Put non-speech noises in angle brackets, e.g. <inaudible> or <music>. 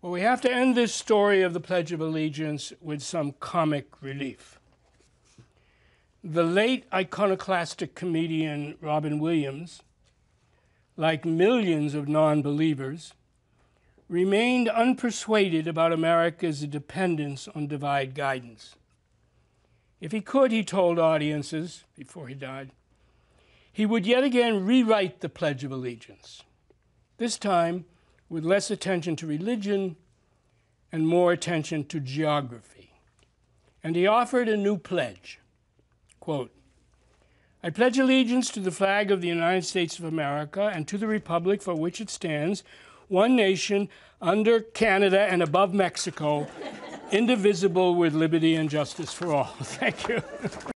Well, we have to end this story of the Pledge of Allegiance with some comic relief. The late iconoclastic comedian Robin Williams, like millions of non believers, remained unpersuaded about America's dependence on divide guidance. If he could, he told audiences before he died, he would yet again rewrite the Pledge of Allegiance. This time, with less attention to religion and more attention to geography. And he offered a new pledge. Quote, I pledge allegiance to the flag of the United States of America and to the republic for which it stands, one nation, under Canada and above Mexico, indivisible, with liberty and justice for all. <laughs> Thank you.